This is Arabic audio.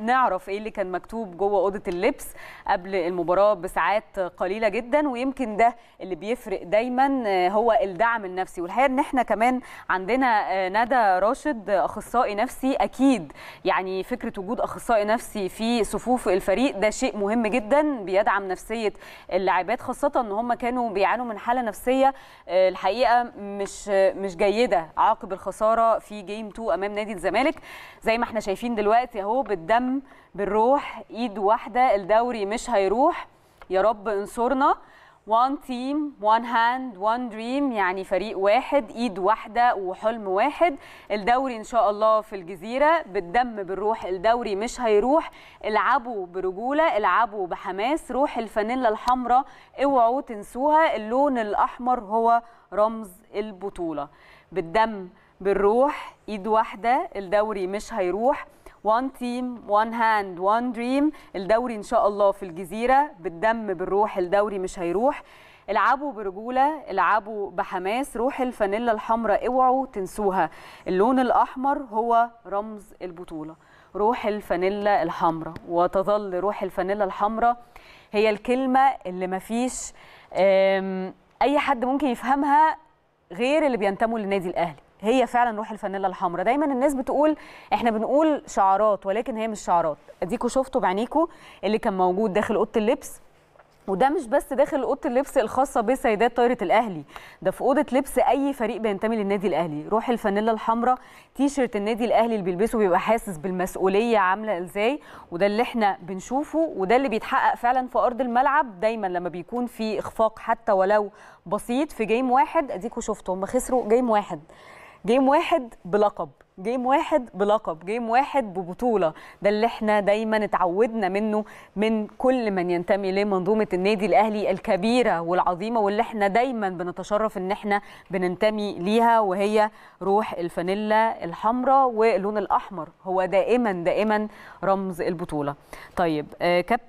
نعرف ايه اللي كان مكتوب جوه اوضه اللبس قبل المباراه بساعات قليله جدا ويمكن ده اللي بيفرق دايما آه، هو الدعم النفسي والحقيقه ان احنا كمان عندنا آه، ندى راشد اخصائي نفسي اكيد يعني فكره وجود اخصائي نفسي في صفوف الفريق ده شيء مهم جدا بيدعم نفسيه اللاعبات خاصه ان هم كانوا بيعانوا من حاله نفسيه آه، الحقيقه مش مش جيده عقب الخساره في جيم 2 امام نادي الزمالك زي ما احنا شايفين دلوقتي اهو بالدم بالروح ايد واحده الدوري مش هيروح يا رب انصرنا وان تيم وان هاند وان دريم يعني فريق واحد ايد واحده وحلم واحد الدوري ان شاء الله في الجزيره بالدم بالروح الدوري مش هيروح العبوا برجوله العبوا بحماس روح الفانيلا الحمراء اوعوا تنسوها اللون الاحمر هو رمز البطوله بالدم بالروح ايد واحده الدوري مش هيروح وان تيم وان هاند وان دريم الدوري ان شاء الله في الجزيره بالدم بالروح الدوري مش هيروح العبوا برجوله العبوا بحماس روح الفانيلا الحمراء اوعوا تنسوها اللون الاحمر هو رمز البطوله روح الفانيلا الحمراء وتظل روح الفانيلا الحمراء هي الكلمه اللي مفيش اي حد ممكن يفهمها غير اللي بينتموا للنادي الاهلي هي فعلا روح الفانيلا الحمراء دايما الناس بتقول احنا بنقول شعارات ولكن هي مش شعارات اديكوا شفتوا بعينيكوا اللي كان موجود داخل اوضه اللبس وده مش بس داخل اوضه اللبس الخاصه بسيدات طايره الاهلي ده في اوضه لبس اي فريق بينتمي للنادي الاهلي روح الفانيلا الحمراء تيشرت النادي الاهلي اللي بيلبسه بيبقى حاسس بالمسؤوليه عامله ازاي وده اللي احنا بنشوفه وده اللي بيتحقق فعلا في ارض الملعب دايما لما بيكون في اخفاق حتى ولو بسيط في جيم واحد اديكوا شفتوا هم خسروا جيم واحد جيم واحد بلقب جيم واحد بلقب جيم واحد ببطولة ده اللي احنا دايما اتعودنا منه من كل من ينتمي لمنظومة النادي الأهلي الكبيرة والعظيمة واللي احنا دايما بنتشرف ان احنا بننتمي ليها وهي روح الفانيلا الحمراء واللون الأحمر هو دائما دائما رمز البطولة طيب آه، كابتن